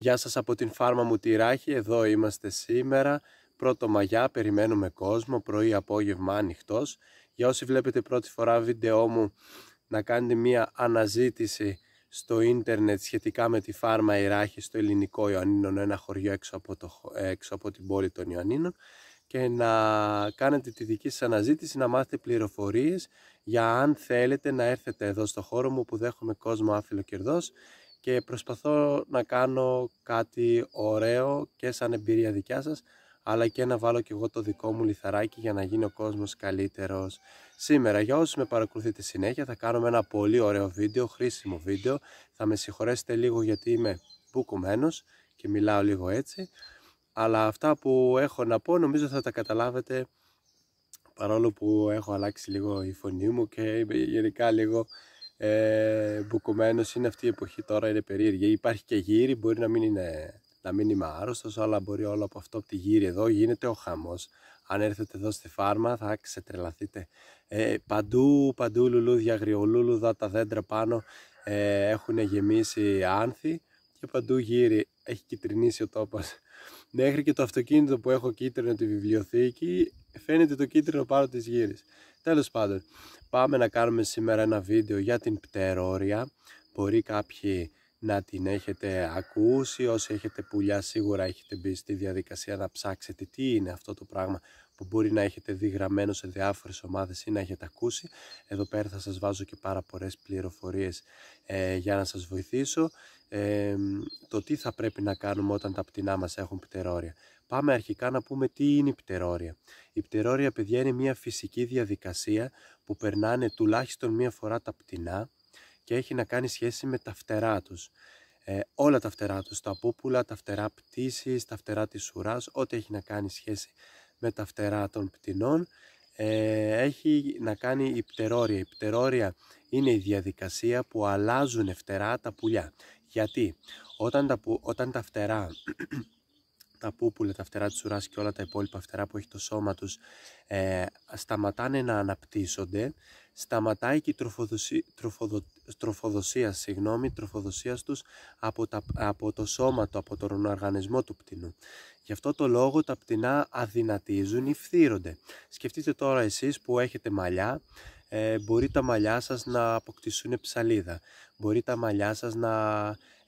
Γεια σας από την φάρμα μου τη Ράχη, εδώ είμαστε σήμερα, πρώτο μαγιά, περιμένουμε κόσμο, πρωί, απόγευμα, ανοιχτός. Για όσοι βλέπετε πρώτη φορά βίντεό μου, να κάνετε μία αναζήτηση στο ίντερνετ σχετικά με τη φάρμα η στο ελληνικό Ιωαννίνο, ένα χωριό έξω από, το, έξω από την πόλη των Ιωαννίνων και να κάνετε τη δική σας αναζήτηση, να μάθετε πληροφορίες για αν θέλετε να έρθετε εδώ στο χώρο μου που δέχομαι κόσμο άφιλο κερδός και προσπαθώ να κάνω κάτι ωραίο και σαν εμπειρία δικιά σας αλλά και να βάλω και εγώ το δικό μου λιθαράκι για να γίνει ο κόσμος καλύτερος. Σήμερα για όσους με παρακολουθείτε συνέχεια θα κάνουμε ένα πολύ ωραίο βίντεο, χρήσιμο βίντεο. Θα με συγχωρέσετε λίγο γιατί είμαι μπουκουμένος και μιλάω λίγο έτσι. Αλλά αυτά που έχω να πω νομίζω θα τα καταλάβετε παρόλο που έχω αλλάξει λίγο η φωνή μου και γενικά λίγο ε, Μπουκουμένως είναι αυτή η εποχή τώρα, είναι περίεργη. Υπάρχει και γύρι, μπορεί να μην, είναι, να μην είμαι άρρωστος, αλλά μπορεί όλο από αυτό από τη γύρι εδώ γίνεται ο χαμός. Αν έρθετε εδώ στη φάρμα θα ξετρελαθείτε. Ε, παντού, παντού λουλούδια, αγριολούλουδα, τα δέντρα πάνω ε, έχουν γεμίσει άνθη και παντού γύρι. Έχει κυτρινήσει ο τόπος. Μέχρι και το αυτοκίνητο που έχω κίτρινο τη βιβλιοθήκη φαίνεται το κίτρινο πάνω της γύρης. Τέλος πάντων, πάμε να κάνουμε σήμερα ένα βίντεο για την πτερόρια. Μπορεί κάποιοι να την έχετε ακούσει, όσοι έχετε πουλιά σίγουρα έχετε μπει στη διαδικασία να ψάξετε τι είναι αυτό το πράγμα που μπορεί να έχετε δει γραμμένο σε διάφορες ομάδες ή να έχετε ακούσει. Εδώ πέρα θα σας βάζω και πάρα πολλές πληροφορίες ε, για να σας βοηθήσω ε, το τι θα πρέπει να κάνουμε όταν τα πτηνά μας έχουν πτερόρια. Πάμε αρχικά να πούμε τι είναι η πτερόρια. Η πτερόρια, παιδιά, είναι μια φυσική διαδικασία που περνάνε τουλάχιστον μία φορά τα πτηνά και έχει να κάνει σχέση με τα φτερά τους. Ε, όλα τα φτερά τους, τα πούπουλα, τα φτερά πτήσης, τα φτερά της ουράς, ό,τι έχει να κάνει σχέση με τα φτερά των πτηνών, ε, έχει να κάνει η πτερόρια. Η πτερόρια είναι η διαδικασία που αλλάζουν φτερά τα πουλιά. Γιατί όταν τα, όταν τα φτερά τα πούπουλα, τα φτερά της ουράς και όλα τα υπόλοιπα φτερά που έχει το σώμα τους ε, σταματάνε να αναπτύσσονται, σταματάει και η τροφοδοσία, τροφοδο, τροφοδοσία, τροφοδοσίας τους από, τα, από το σώμα του, από τον οργανισμό του πτηνού. Γι' αυτό το λόγο τα πτηνά αδυνατίζουν ή φθύρονται. Σκεφτείτε τώρα εσείς που έχετε μαλλιά, ε, μπορεί τα μαλλιά σας να αποκτήσουν ψαλίδα, μπορεί τα μαλλιά σας να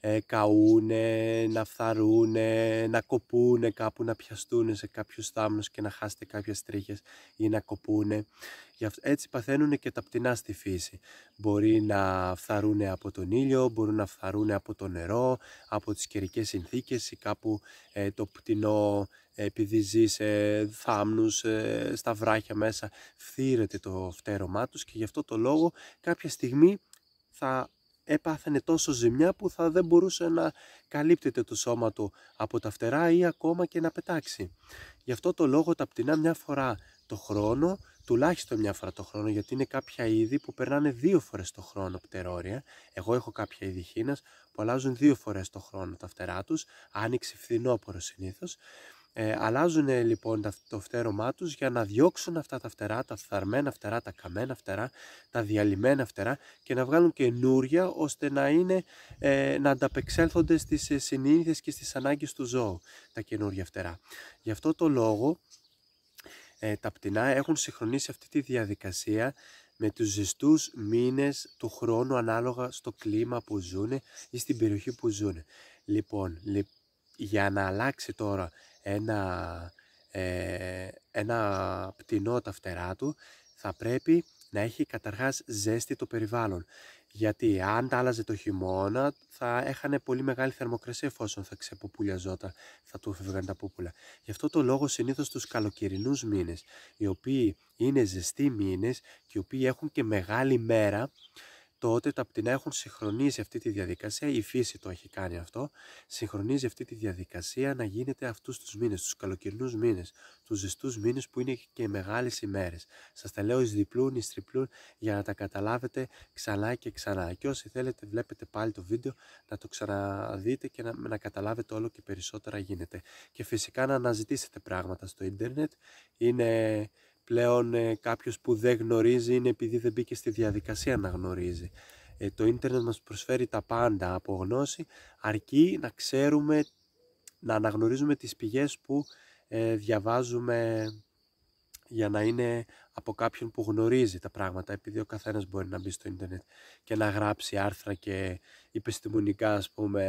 ε, καούνε, να φθαρούνε, να κοπούνε κάπου, να πιαστούνε σε κάποιους θάμνους και να χάσετε κάποιες τρίχες ή να κοπούνε. Έτσι παθαίνουν και τα πτηνά στη φύση. Μπορεί να φθαρούνε από τον ήλιο, μπορούν να φθαρούνε από το νερό, από τις καιρικές συνθήκες ή κάπου ε, το πτηνό ε, επειδή ζει σε θάμνους, στα βράχια μέσα, φθύρεται το φτέρωμά τους και γι' αυτό το λόγο κάποια στιγμή θα έπαθαινε τόσο ζημιά που θα δεν μπορούσε να καλύπτεται το σώμα του από τα φτερά ή ακόμα και να πετάξει. Γι' αυτό το λόγο τα πτηνά μια φορά το χρόνο, τουλάχιστον μια φορά το χρόνο, γιατί είναι κάποια είδη που περνάνε δύο φορές το χρόνο πτερόρια. Εγώ έχω κάποια είδη χήνας που αλλάζουν δύο φορές το χρόνο τα φτερά τους, άνοιξη φθινόπωρο συνήθως. Ε, αλλάζουν ε, λοιπόν το φτέρωμά τους για να διώξουν αυτά τα φτερά, τα φθαρμένα φτερά, τα καμένα φτερά, τα διαλυμένα φτερά και να βγάλουν καινούρια ώστε να, είναι, ε, να ανταπεξέλθονται στις ε, συνήθειες και στις ανάγκες του ζώου τα καινούρια φτερά. Γι' αυτό το λόγο ε, τα πτηνά έχουν συγχρονίσει αυτή τη διαδικασία με τους ζεστούς μήνες του χρόνου ανάλογα στο κλίμα που ζουν ή στην περιοχή που ζουν. Λοιπόν, για να αλλάξει τώρα ένα, ε, ένα πτηνό τα φτερά του θα πρέπει να έχει καταρχάς ζέστη το περιβάλλον. Γιατί αν τα άλλαζε το χειμώνα θα έχανε πολύ μεγάλη θερμοκρασία εφόσον θα ξεποπουλιαζόταν, θα του έφευγαν τα πούπουλα. Γι' αυτό το λόγο συνήθως τους καλοκαιρινούς μήνες, οι οποίοι είναι ζεστοί μήνες και οι οποίοι έχουν και μεγάλη μέρα, τότε τα πτηνά έχουν συγχρονίσει αυτή τη διαδικασία, η φύση το έχει κάνει αυτό, συγχρονίζει αυτή τη διαδικασία να γίνεται αυτούς τους μήνες, τους καλοκαιρινούς μήνες, τους ζεστούς μήνες που είναι και οι μεγάλες ημέρες. Σας τα λέω εις διπλούν, εις τριπλούν, για να τα καταλάβετε ξανά και ξανά. Και όσοι θέλετε βλέπετε πάλι το βίντεο, να το ξαναδείτε και να, να καταλάβετε όλο και περισσότερα γίνεται. Και φυσικά να αναζητήσετε πράγματα στο ίντερνετ, είναι πλέον ε, κάποιος που δεν γνωρίζει είναι επειδή δεν μπήκε στη διαδικασία να γνωρίζει. Ε, το ίντερνετ μας προσφέρει τα πάντα από γνώση, αρκεί να ξέρουμε, να αναγνωρίζουμε τις πηγές που ε, διαβάζουμε για να είναι από κάποιον που γνωρίζει τα πράγματα, επειδή ο καθένας μπορεί να μπει στο ίντερνετ και να γράψει άρθρα και επιστημονικά, ας πούμε,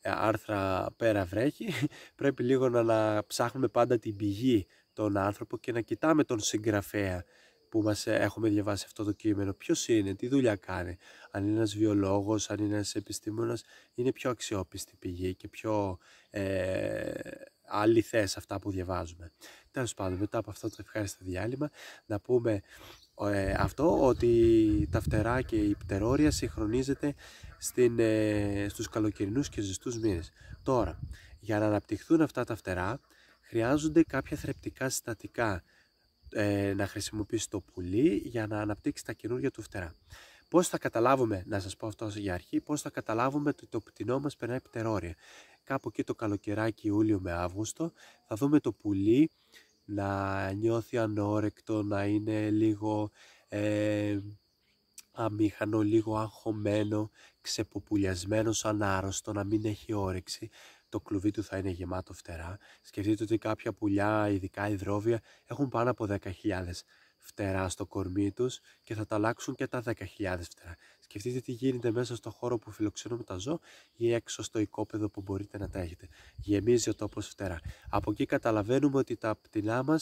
ε, άρθρα πέρα βρέχει. Πρέπει λίγο να, να ψάχνουμε πάντα την πηγή τον άνθρωπο και να κοιτάμε τον συγγραφέα που μας έχουμε διαβάσει αυτό το κείμενο. Ποιος είναι, τι δουλειά κάνει, αν είναι ένας βιολόγος, αν είναι ένας επιστήμονας, είναι πιο αξιόπιστη πηγή και πιο ε, αληθές αυτά που διαβάζουμε. Τέλος πάντων, μετά από αυτό το ευχάριστο διάλειμμα, να πούμε ε, αυτό ότι τα φτερά και η πτερόρια συγχρονίζεται στην, ε, στους καλοκαιρινούς και ζεστούς μήνες. Τώρα, για να αναπτυχθούν αυτά τα φτερά, χρειάζονται κάποια θρεπτικά συστατικά ε, να χρησιμοποιήσει το πουλί για να αναπτύξεις τα καινούργια του φτερά. Πώς θα καταλάβουμε, να σας πω αυτό για αρχή, πώς θα καταλάβουμε ότι το πτηνό μας περνάει πτερόρια. Κάπου εκεί το καλοκαιράκι Ιούλιο με Αύγουστο θα δούμε το πουλί να νιώθει ανόρεκτο, να είναι λίγο ε, αμήχανο, λίγο αγχωμένο, ξεποπουλιασμένο σαν άρρωστο, να μην έχει όρεξη το κλουβί του θα είναι γεμάτο φτερά. Σκεφτείτε ότι κάποια πουλιά, ειδικά υδρόβια, έχουν πάνω από 10.000 φτερά στο κορμί τους και θα τα αλλάξουν και τα 10.000 φτερά. Σκεφτείτε τι γίνεται μέσα στο χώρο που φιλοξενούμε τα ζώα ή έξω στο οικόπεδο που μπορείτε να τα έχετε. Γεμίζει ο τόπος φτερά. Από εκεί καταλαβαίνουμε ότι τα πτηνά μας.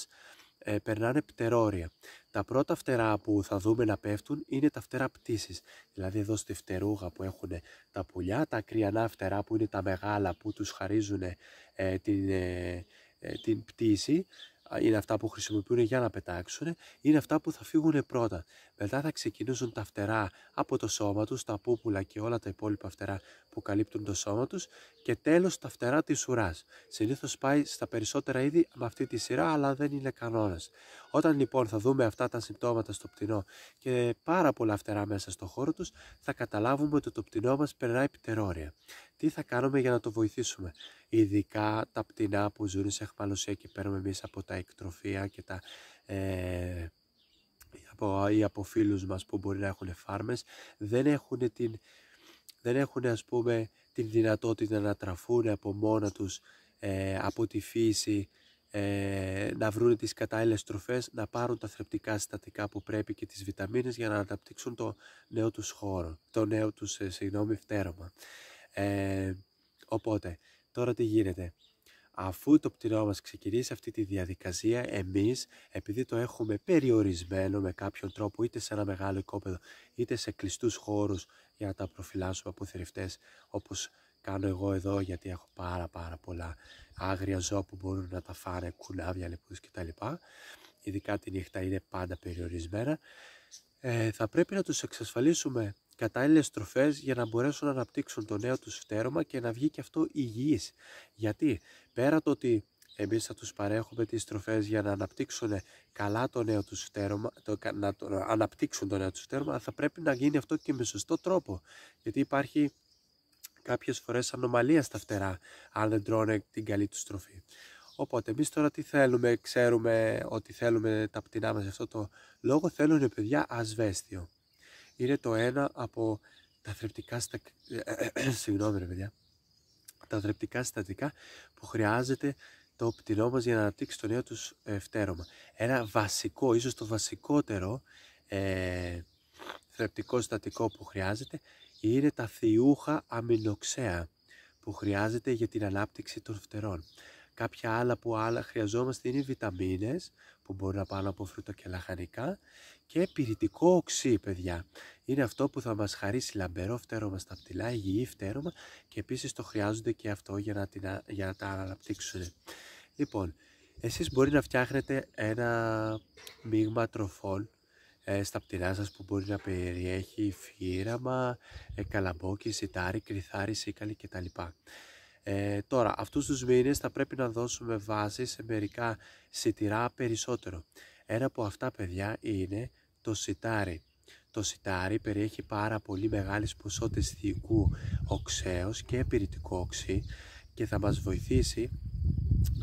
Ε, περνάνε πτερόρια. Τα πρώτα φτερά που θα δούμε να πέφτουν είναι τα φτερά πτήσης, Δηλαδή εδώ στη φτερούγα που έχουν τα πουλιά, τα κρυανά φτερά που είναι τα μεγάλα που τους χαρίζουν ε, την, ε, την πτήση είναι αυτά που χρησιμοποιούν για να πετάξουν, είναι αυτά που θα φύγουν πρώτα. Μετά θα ξεκινήσουν τα φτερά από το σώμα τους, τα πούπουλα και όλα τα υπόλοιπα φτερά που καλύπτουν το σώμα τους και τέλος τα φτερά της ουράς. Συνήθως πάει στα περισσότερα είδη με αυτή τη σειρά, αλλά δεν είναι κανόνας. Όταν λοιπόν θα δούμε αυτά τα συμπτώματα στο πτηνό και πάρα πολλά φτερά μέσα στο χώρο τους, θα καταλάβουμε ότι το πτηνό μας περνάει πτερόρια τι θα κάνουμε για να το βοηθήσουμε. Ειδικά τα πτηνά που ζουν σε αχμαλωσία και παίρνουμε εμείς από τα εκτροφία και τα, ε, από, ή από φίλους μας που μπορεί να έχουν φάρμες δεν έχουν, την, δεν έχουν ας την δυνατότητα να τραφούν από μόνα τους ε, από τη φύση ε, να βρουν τις κατάλληλες τροφές, να πάρουν τα θρεπτικά συστατικά που πρέπει και τις βιταμίνες για να αναπτύξουν το νέο τους χώρο, το νέο τους ε, φτέρωμα. Ε, οπότε, τώρα τι γίνεται. Αφού το πτηνό μας ξεκινήσει αυτή τη διαδικασία, εμείς, επειδή το έχουμε περιορισμένο με κάποιον τρόπο, είτε σε ένα μεγάλο οικόπεδο, είτε σε κλειστούς χώρους για να τα προφυλάσσουμε από θηρευτές, όπως κάνω εγώ εδώ, γιατί έχω πάρα πάρα πολλά άγρια ζώα που μπορούν να τα φάνε, κουνάβια, λεπτούς κτλ. Ειδικά τη νύχτα είναι πάντα περιορισμένα. Ε, θα πρέπει να τους εξασφαλίσουμε κατάλληλες τροφές για να μπορέσουν να αναπτύξουν το νέο τους φτέρωμα και να βγει και αυτό υγιής. Γιατί πέρα το ότι εμείς θα τους παρέχουμε τις τροφές για να αναπτύξουν καλά το νέο τους φτέρωμα, το, να, αναπτύξουν το νέο τους φτέρωμα, θα πρέπει να γίνει αυτό και με σωστό τρόπο. Γιατί υπάρχει κάποιες φορές ανομαλία στα φτερά, αν δεν τρώνε την καλή τους τροφή. Οπότε εμείς τώρα τι θέλουμε, ξέρουμε ότι θέλουμε τα πτηνά μας αυτό το λόγο, θέλουν παιδιά ασβέστιο είναι το ένα από τα θρεπτικά, ε, ε, τα θρεπτικά συστατικά που χρειάζεται το πτηνό μας για να αναπτύξει το νέο τους ε, φτέρωμα. Ένα βασικό, ίσως το βασικότερο ε, θρεπτικό συστατικό που χρειάζεται είναι τα θιούχα αμινοξέα που χρειάζεται για την ανάπτυξη των φτερών. Κάποια άλλα που άλλα χρειαζόμαστε είναι βιταμίνες που μπορούν να πάνε από φρούτα και λαχανικά και πυρητικό οξύ, παιδιά. Είναι αυτό που θα μας χαρίσει λαμπερό φτέρωμα στα πτυλά, υγιή φτέρωμα και επίσης το χρειάζονται και αυτό για να, για να τα αναπτύξουν. Λοιπόν, εσείς μπορεί να φτιάχνετε ένα μείγμα τροφών ε, στα πτηνά σας που μπορεί να περιέχει φύραμα, ε, καλαμπόκι, σιτάρι, κρυθάρι, σίκαλι κτλ. Ε, τώρα, αυτούς τους μήνες θα πρέπει να δώσουμε βάση σε μερικά σιτηρά περισσότερο. Ένα από αυτά, παιδιά, είναι το σιτάρι. Το σιτάρι περιέχει πάρα πολύ μεγάλες ποσότητες θηκού οξέως και πυρητικό οξύ και θα μας βοηθήσει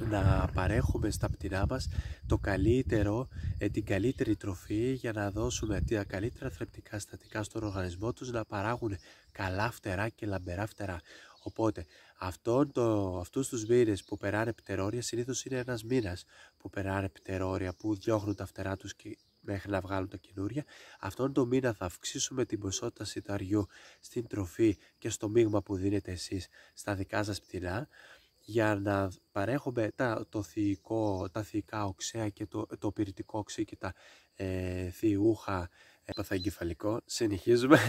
να παρέχουμε στα πτηνά μας το καλύτερο, ε, την καλύτερη τροφή για να δώσουμε τα καλύτερα θρεπτικά στατικά στον οργανισμό τους να παράγουν καλά φτερά και λαμπερά φτερά. Οπότε αυτόν το, αυτούς τους μήνες που περάνε πτερόρια συνήθως είναι ένας μήνας που περάνε πτερόρια που διώχνουν τα φτερά τους και μέχρι να βγάλουν τα καινούρια. Αυτόν τον μήνα θα αυξήσουμε την ποσότητα σιταριού στην τροφή και στο μείγμα που δίνετε εσείς στα δικά σας πτηνά για να παρέχουμε τα, το θηικό, τα θηικά οξέα και το, το πυρητικό οξύ και τα ε, έπαθα εγκεφαλικό, συνεχίζουμε.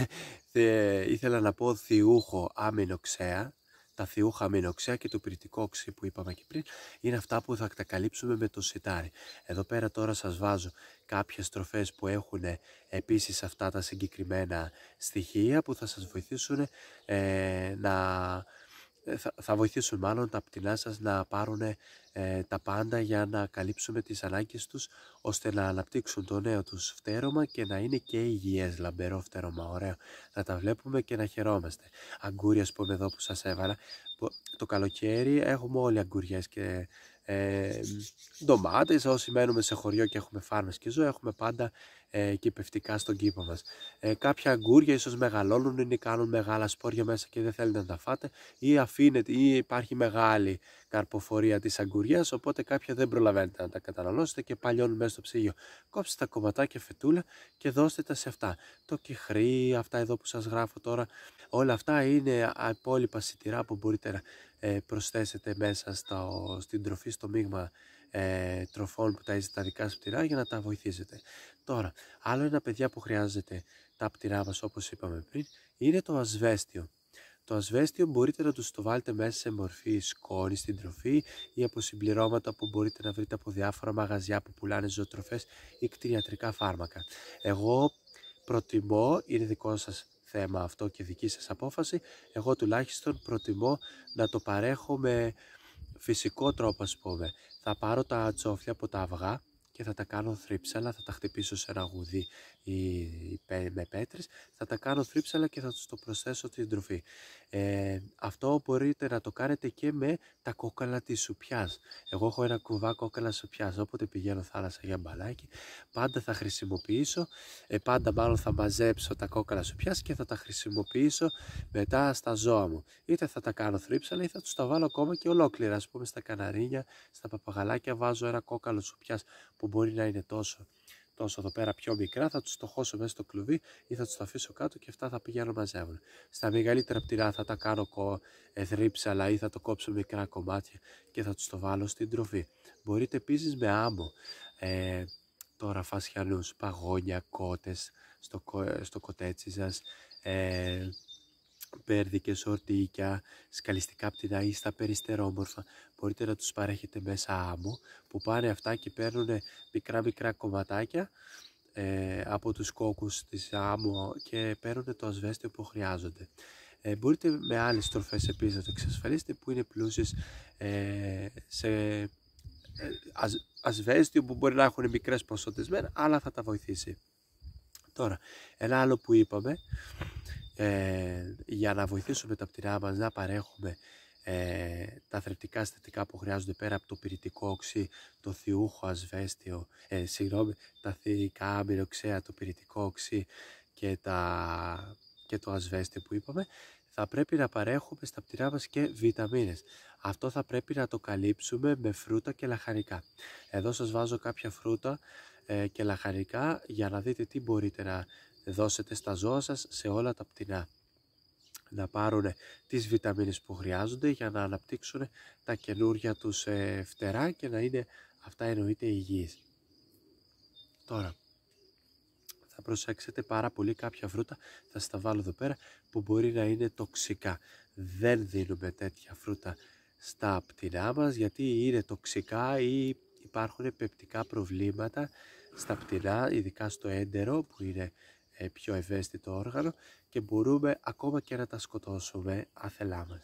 Ήθελα να πω θιούχο αμινοξέα. Τα θιούχα αμινοξέα και το πυρητικό οξύ που είπαμε και πριν είναι αυτά που θα τα καλύψουμε με το σιτάρι. Εδώ πέρα τώρα σας βάζω κάποιες στροφές που έχουν ε, επίσης αυτά τα συγκεκριμένα στοιχεία που θα σας βοηθήσουν ε, να... Ε, θα, βοηθήσουν μάλλον τα πτηνά σας να πάρουν ε, τα πάντα για να καλύψουμε τις ανάγκες τους ώστε να αναπτύξουν το νέο τους φτέρωμα και να είναι και υγιές λαμπερό φτέρωμα. Ωραίο. να τα βλέπουμε και να χαιρόμαστε. Αγκούρια, που πούμε εδώ που σας έβαλα, το καλοκαίρι έχουμε όλοι αγκουριές και ε, ντομάτες, όσοι μένουμε σε χωριό και έχουμε φάρμες και ζώα, έχουμε πάντα ε, και πευτικά στον κήπο μας. Ε, κάποια αγκούρια ίσως μεγαλώνουν ή κάνουν μεγάλα σπόρια μέσα και δεν θέλετε να τα φάτε ή αφήνετε ή υπάρχει μεγάλη καρποφορία της αγκουριάς οπότε κάποια δεν προλαβαίνετε να τα καταναλώσετε και παλιώνουν μέσα στο ψυγείο. Κόψτε τα κομματάκια φετούλα και δώστε τα σε αυτά. Το κιχρί, αυτά εδώ που σας γράφω τώρα, όλα αυτά είναι υπόλοιπα σιτηρά που μπορείτε να ε, προσθέσετε μέσα στο, στην τροφή, στο μείγμα ε, τροφών που ταΐζετε τα δικά σας για να τα βοηθήσετε. Τώρα, άλλο ένα παιδιά που χρειάζεται τα πτηρά μας όπως είπαμε πριν είναι το ασβέστιο. Το ασβέστιο μπορείτε να τους το βάλετε μέσα σε μορφή σκόνη στην τροφή ή από συμπληρώματα που μπορείτε να βρείτε από διάφορα μαγαζιά που πουλάνε ζωοτροφές ή κτηριατρικά φάρμακα. Εγώ προτιμώ, είναι δικό σας θέμα αυτό και δική σας απόφαση, εγώ τουλάχιστον προτιμώ να το παρέχω με φυσικό τρόπο ας πούμε. Θα πάρω τα τσόφια από τα αυγά και θα τα κάνω θρύψαλα, θα τα χτυπήσω σε ραγουδί ή με πέτρες, θα τα κάνω θρύψαλα και θα τους το προσθέσω την τροφή. Ε, αυτό μπορείτε να το κάνετε και με τα κόκαλα της σουπιάς. Εγώ έχω ένα κουβά κόκαλα σουπιάς, όποτε πηγαίνω θάλασσα για μπαλάκι, πάντα θα χρησιμοποιήσω, ε, πάντα μάλλον θα μαζέψω τα κόκαλα σουπιάς και θα τα χρησιμοποιήσω μετά στα ζώα μου. Είτε θα τα κάνω θρύψαλα ή θα τους τα βάλω ακόμα και ολόκληρα, ας πούμε στα καναρίνια, στα παπαγαλάκια βάζω ένα κόκαλο σουπιάς που μπορεί να είναι τόσο, τόσο εδώ πέρα πιο μικρά, θα τους χώσω μέσα στο κλουβί ή θα τους το αφήσω κάτω και αυτά θα πηγαίνουν μαζεύουν. Στα μεγαλύτερα πτυρά θα τα κάνω εδρύψαλα ή θα το κόψω μικρά κομμάτια και θα τους το βάλω στην τροφή. Μπορείτε επίσης με άμμο. Ε, τώρα φασιανούς, παγόνια, κότες στο, ε, στο κοτέτσι σας, ε, ορτίκια, σκαλιστικά πτηνά ή στα περιστερόμορφα μπορείτε να τους παρέχετε μέσα άμμο που πάνε αυτά και παίρνουν μικρά μικρά κομματάκια ε, από τους κόκκους της άμμο και παίρνουν το ασβέστιο που χρειάζονται. Ε, μπορείτε με άλλες τροφές επίσης να το εξασφαλίσετε που είναι πλούσιες ε, σε ε, ασβέστιο που μπορεί να έχουν μικρές ποσότητες μέρα, αλλά θα τα βοηθήσει. Τώρα, ένα άλλο που είπαμε, ε, για να βοηθήσουμε τα πτηρά μας να παρέχουμε ε, τα θρεπτικά συστατικά που χρειάζονται πέρα από το πυρητικό οξύ, το θιούχο ασβέστιο, ε, συγγνώμη, τα θηρικά αμπυροξέα, το πυρητικό οξύ και, τα, και το ασβέστιο που είπαμε, θα πρέπει να παρέχουμε στα πτυρά μας και βιταμίνες. Αυτό θα πρέπει να το καλύψουμε με φρούτα και λαχανικά. Εδώ σας βάζω κάποια φρούτα ε, και λαχανικά για να δείτε τι μπορείτε να δώσετε στα ζώα σας σε όλα τα πτηνά να πάρουν τις βιταμίνες που χρειάζονται για να αναπτύξουν τα καινούργια τους ε, φτερά και να είναι αυτά εννοείται υγιείς. Τώρα, θα προσέξετε πάρα πολύ κάποια φρούτα, θα στα βάλω εδώ πέρα, που μπορεί να είναι τοξικά. Δεν δίνουμε τέτοια φρούτα στα πτηνά μας γιατί είναι τοξικά ή υπάρχουν πεπτικά προβλήματα στα πτηνά, ειδικά στο έντερο που είναι ε, πιο ευαίσθητο όργανο και μπορούμε ακόμα και να τα σκοτώσουμε αθελά μας.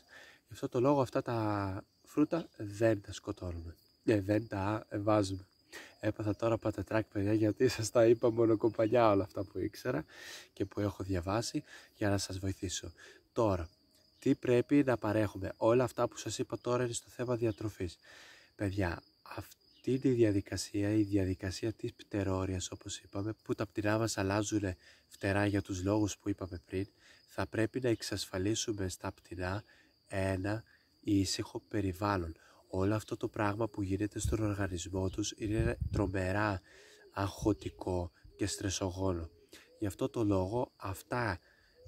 Γι' αυτό το λόγο αυτά τα φρούτα δεν τα σκοτώνουμε. Ε, δεν τα βάζουμε. Έπαθα τώρα τράκ, παιδιά γιατί σας τα είπα μονοκομπανιά όλα αυτά που ήξερα και που έχω διαβάσει για να σας βοηθήσω. Τώρα, τι πρέπει να παρέχουμε. Όλα αυτά που σας είπα τώρα είναι στο θέμα διατροφής. Παιδιά, αυτό αυτή τη διαδικασία, η διαδικασία της πτερόρειας όπως είπαμε, που τα πτηνά μας αλλάζουν φτερά για τους λόγους που είπαμε πριν, θα πρέπει να εξασφαλίσουμε στα πτηνά ένα ήσυχο περιβάλλον. Όλο αυτό το πράγμα που γίνεται στον οργανισμό τους είναι τρομερά αγχωτικό και στρεσογόνο. Γι' αυτό το λόγο αυτά,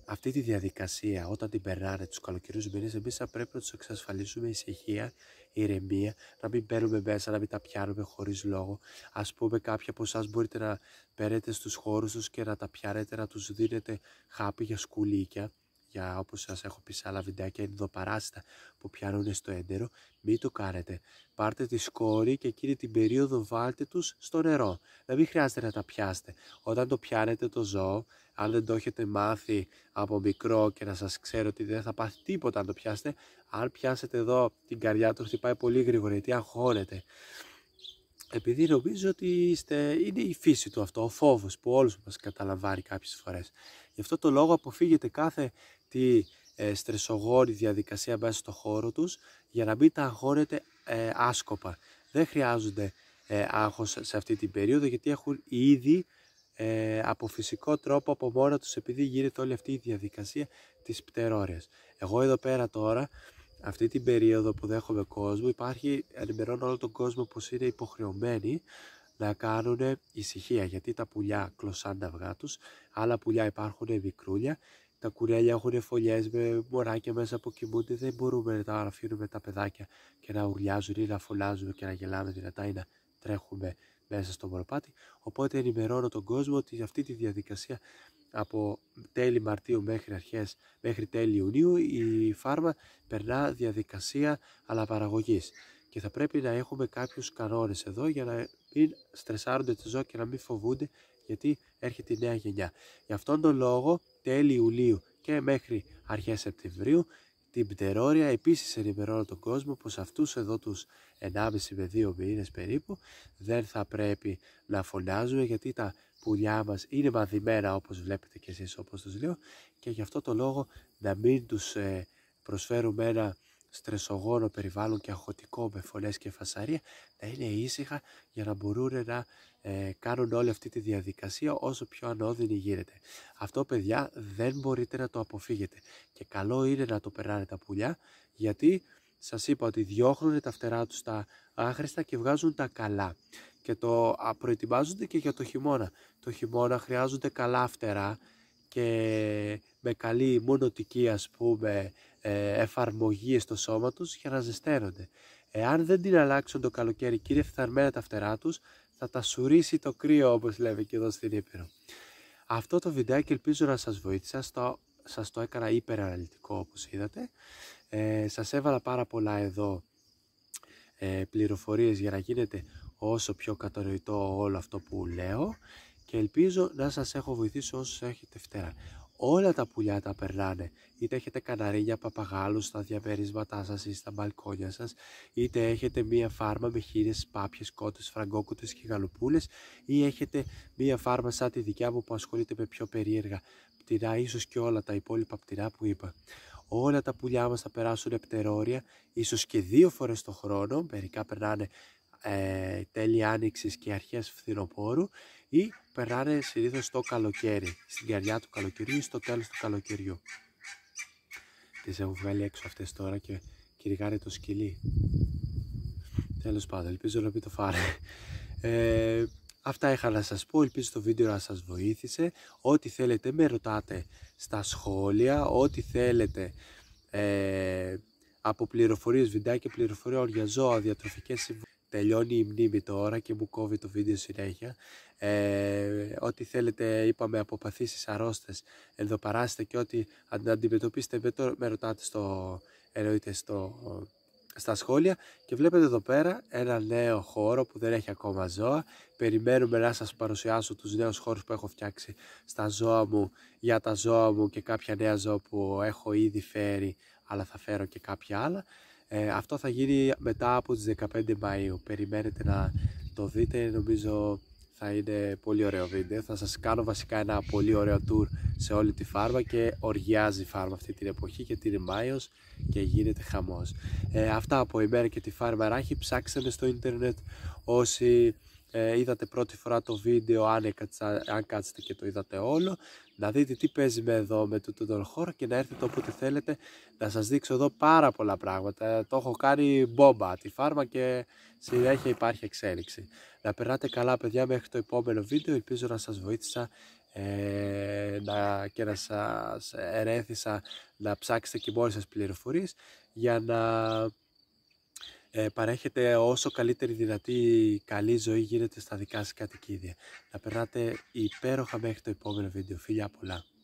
αυτή τη διαδικασία όταν την περνάνε τους καλοκαιρούς μήνες εμείς θα πρέπει να τους εξασφαλίσουμε ησυχία ηρεμία, να μην παίρνουμε μέσα, να μην τα πιάνουμε χωρίς λόγο. Ας πούμε, κάποιοι από εσάς μπορείτε να παίρνετε στους χώρους τους και να τα πιάρετε, να τους δίνετε χάπι για σκουλίκια παιδιά, όπως σας έχω πει σε άλλα βιντεάκια, είναι που πιάνουν στο έντερο, μην το κάνετε. Πάρτε τη σκόρη και εκείνη την περίοδο βάλτε τους στο νερό. δεν μην χρειάζεται να τα πιάσετε. Όταν το πιάνετε το ζώο, αν δεν το έχετε μάθει από μικρό και να σας ξέρω ότι δεν θα πάθει τίποτα αν το πιάσετε, αν πιάσετε εδώ την καρδιά του χτυπάει πολύ γρήγορα γιατί αγχώνεται επειδή νομίζω ότι είστε, είναι η φύση του αυτό, ο φόβος που όλους μας καταλαμβάνει κάποιες φορές. Γι' αυτό το λόγο αποφύγετε κάθε αυτή ε, στρεσογόρη διαδικασία μέσα στο χώρο τους για να μην τα αγχώνεται ε, άσκοπα. Δεν χρειάζονται ε, άγχος σε αυτή την περίοδο γιατί έχουν ήδη ε, από φυσικό τρόπο από μόνα τους επειδή γίνεται όλη αυτή η διαδικασία της πτερόρειας. Εγώ εδώ πέρα τώρα αυτή την περίοδο που δέχομαι κόσμο υπάρχει, ενημερώνω όλο τον κόσμο πως είναι υποχρεωμένοι να κάνουν ησυχία γιατί τα πουλιά κλωσάν τα αυγά τους, άλλα πουλιά υπάρχουν μικρούλια τα κουρέλια έχουν φωλιές με μωράκια μέσα που κοιμούνται. Δεν μπορούμε να αφήνουμε τα παιδάκια και να ουρλιάζουν ή να φωλάζουν και να γελάμε δυνατά ή να τρέχουμε μέσα στο μονοπάτι. Οπότε ενημερώνω τον κόσμο ότι αυτή τη διαδικασία από τέλη Μαρτίου μέχρι αρχές, μέχρι τέλη Ιουνίου η φάρμα περνά διαδικασία αναπαραγωγής και θα πρέπει να έχουμε κάποιους κανόνες εδώ για να μην στρεσάρονται τα ζώα και να μην φοβούνται γιατί έρχεται η νέα γενιά. Γι' αυτόν τον λόγο τέλη Ιουλίου και μέχρι αρχές Σεπτεμβρίου την πτερόρια επίσης ενημερώνω τον κόσμο πως αυτούς εδώ τους 1,5 με 2 μήνες περίπου δεν θα πρέπει να φωνάζουμε γιατί τα πουλιά μας είναι μαδημένα όπως βλέπετε κι εσείς όπως τους λέω και γι' αυτό το λόγο να μην τους ε, προσφέρουμε ένα στρεσογόνο περιβάλλον και αχωτικό με φωνές και φασαρία να είναι ήσυχα για να μπορούν να ε, κάνουν όλη αυτή τη διαδικασία όσο πιο ανώδυνη γίνεται. Αυτό παιδιά δεν μπορείτε να το αποφύγετε και καλό είναι να το περνάνε τα πουλιά γιατί σας είπα ότι διώχνουν τα φτερά τους τα άχρηστα και βγάζουν τα καλά και το προετοιμάζονται και για το χειμώνα. Το χειμώνα χρειάζονται καλά φτερά και με καλή μονοτική ας πούμε ε, στο σώμα τους για να ζεσταίνονται. Εάν δεν την αλλάξουν το καλοκαίρι είναι φθαρμένα τα φτερά τους, θα τα σουρίσει το κρύο όπως λέμε και εδώ στην Ήπειρο. Αυτό το βιντεάκι ελπίζω να σας βοήθησα, στο, σας το έκανα υπεραναλυτικό όπως είδατε. Ε, σας έβαλα πάρα πολλά εδώ ε, πληροφορίες για να γίνετε όσο πιο κατανοητό όλο αυτό που λέω και ελπίζω να σας έχω βοηθήσει όσους έχετε φτερά. Όλα τα πουλιά τα περνάνε. Είτε έχετε καναρίνια παπαγάλους στα διαμερίσματά σας ή στα μπαλκόνια σας, είτε έχετε μία φάρμα με χίλιες πάπιες, κότες, φραγκόκουτες και γαλοπούλες ή έχετε μία φάρμα σαν τη δικιά μου που ασχολείται με πιο περίεργα πτηνά, ίσως και όλα τα υπόλοιπα πτηνά που είπα. Όλα τα πουλιά μας θα περάσουν πτερόρια, ίσως και δύο φορές το χρόνο, μερικά περνάνε ε, τέλη άνοιξης και αρχές φθινοπόρου ή περνάνε συνήθως το καλοκαίρι, στην καρδιά του καλοκαιριού ή στο τέλος του καλοκαιριού. Τις έχω βγάλει έξω αυτές τώρα και κυριγάρε το σκυλί. Τέλος πάντων, ελπίζω να μην το φάρε. Ε, αυτά είχα να σας πω, ελπίζω το βίντεο να σας βοήθησε. Ό,τι θέλετε με ρωτάτε στα σχόλια, ό,τι θέλετε ε, από πληροφορίες, βιντεάκια, πληροφορία για ζώα, διατροφικές συμβουλές τελειώνει η μνήμη τώρα και μου κόβει το βίντεο συνέχεια. Ε, ό,τι θέλετε, είπαμε, αποπαθήσεις, αρρώστες, παράστε και ό,τι αντιμετωπίσετε με, το, με ρωτάτε στο, εννοείται στο, στα σχόλια και βλέπετε εδώ πέρα ένα νέο χώρο που δεν έχει ακόμα ζώα. Περιμένουμε να σας παρουσιάσω τους νέους χώρους που έχω φτιάξει στα ζώα μου, για τα ζώα μου και κάποια νέα ζώα που έχω ήδη φέρει αλλά θα φέρω και κάποια άλλα. Ε, αυτό θα γίνει μετά από τις 15 Μαΐου. Περιμένετε να το δείτε, νομίζω θα είναι πολύ ωραίο βίντεο. Θα σας κάνω βασικά ένα πολύ ωραίο tour σε όλη τη φάρμα και οργιάζει η φάρμα αυτή την εποχή και την Μάιος και γίνεται χαμός. Ε, αυτά από ημέρα και τη φάρμα ράχη. Ψάξτε με στο ίντερνετ όσοι ε, είδατε πρώτη φορά το βίντεο αν κάτσετε και το είδατε όλο να δείτε τι παίζει εδώ με το, τον χώρο και να έρθετε όποτε θέλετε να σας δείξω εδώ πάρα πολλά πράγματα. Το έχω κάνει μπόμπα τη φάρμα και συνέχεια υπάρχει εξέλιξη. Να περνάτε καλά παιδιά μέχρι το επόμενο βίντεο. Ελπίζω να σας βοήθησα ε, να, και να σας ερέθησα να ψάξετε και μόλις σας πληροφορίες για να ε, παρέχετε όσο καλύτερη δυνατή καλή ζωή γίνεται στα δικά σας κατοικίδια. Να περνάτε υπέροχα μέχρι το επόμενο βίντεο. Φιλιά πολλά!